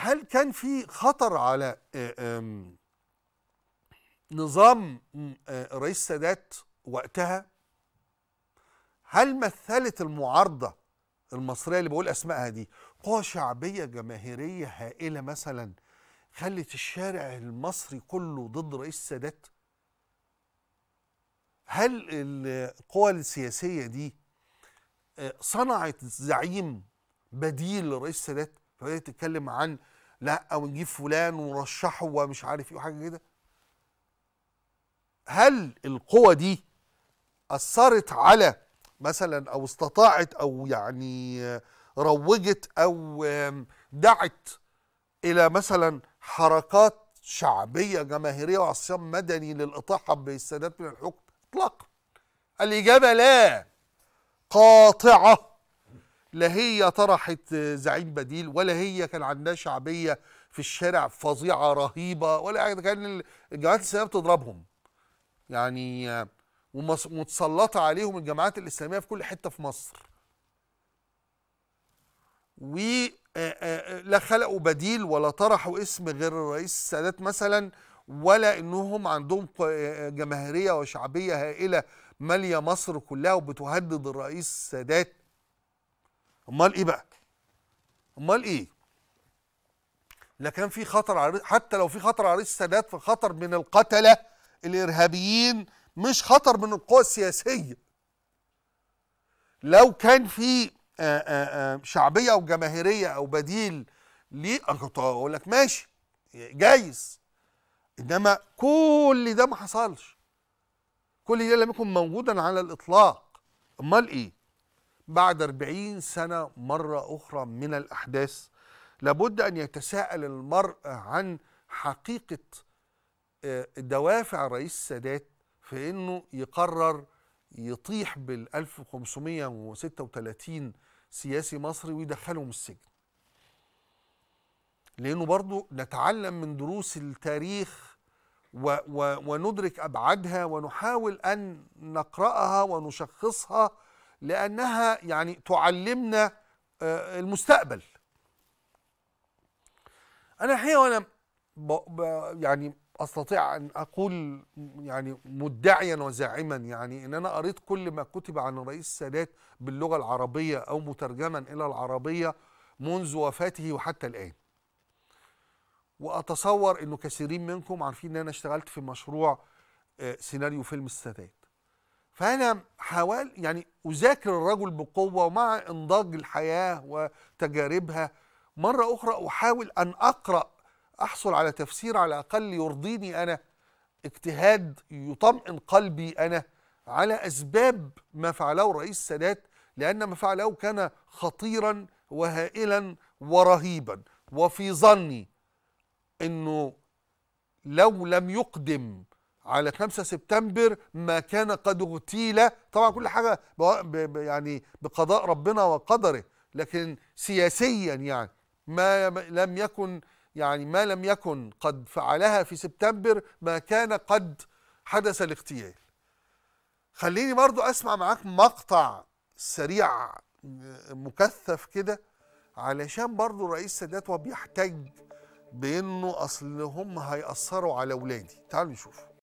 هل كان في خطر على آه، نظام الرئيس آه، السادات وقتها هل مثلت المعارضة المصرية اللي بقول أسمائها دي قوة شعبية جماهيرية هائلة مثلا خلت الشارع المصري كله ضد رئيس السادات هل القوى السياسية دي آه، صنعت زعيم بديل لرئيس السادات فبدات تتكلم عن لا ونجيب فلان ونرشحه ومش عارف ايه وحاجه كده هل القوة دي أثرت على مثلا أو استطاعت أو يعني روجت أو دعت إلى مثلا حركات شعبية جماهيرية وعصيان مدني للإطاحة بالسادات من الحكم إطلاقا الإجابة لا قاطعة لا هي طرحت زعيم بديل ولا هي كان عندها شعبيه في الشارع فظيعه رهيبه ولا كان الجماعات الاسلاميه بتضربهم يعني ومتسلطه عليهم الجماعات الاسلاميه في كل حته في مصر و لا خلقوا بديل ولا طرحوا اسم غير الرئيس السادات مثلا ولا انهم عندهم جماهيريه وشعبيه هائله ماليه مصر كلها وبتهدد الرئيس السادات امال ايه بقى امال ايه لا كان في خطر على حتى لو في خطر على رئيس السادات فخطر من القتله الارهابيين مش خطر من القوى السياسيه لو كان في آه، آه، آه، شعبيه او جماهيريه او بديل ليه كنت اقول لك ماشي جايز انما كل ده ما حصلش كل ده لم يكن موجودا على الاطلاق امال ايه بعد 40 سنة مرة أخرى من الأحداث لابد أن يتساءل المرء عن حقيقة آه، دوافع رئيس السادات في أنه يقرر يطيح بال 1536 سياسي مصري ويدخلهم السجن لأنه برضو نتعلم من دروس التاريخ و و وندرك أبعادها ونحاول أن نقرأها ونشخصها لأنها يعني تعلمنا آه، المستقبل أنا الحقيقة وأنا يعني استطيع ان اقول يعني مدعيا وزاعما يعني ان انا قريت كل ما كتب عن الرئيس السادات باللغه العربيه او مترجما الى العربيه منذ وفاته وحتى الان. واتصور انه كثيرين منكم عارفين ان انا اشتغلت في مشروع آه، سيناريو فيلم السادات. فأنا حاول يعني أذاكر الرجل بقوة ومع انضاج الحياة وتجاربها مرة أخرى أحاول أن أقرأ أحصل على تفسير على الأقل يرضيني أنا اجتهاد يطمئن قلبي أنا على أسباب ما فعله الرئيس السادات لأن ما فعله كان خطيرا وهائلا ورهيبا وفي ظني أنه لو لم يقدم على 5 سبتمبر ما كان قد اغتيل طبعا كل حاجه يعني بقضاء ربنا وقدره لكن سياسيا يعني ما لم يكن يعني ما لم يكن قد فعلها في سبتمبر ما كان قد حدث الاغتيال خليني برضو اسمع معاك مقطع سريع مكثف كده علشان برضو الرئيس السادات وبيحتج بانه اصل هم هيأثروا على اولادي تعالوا نشوف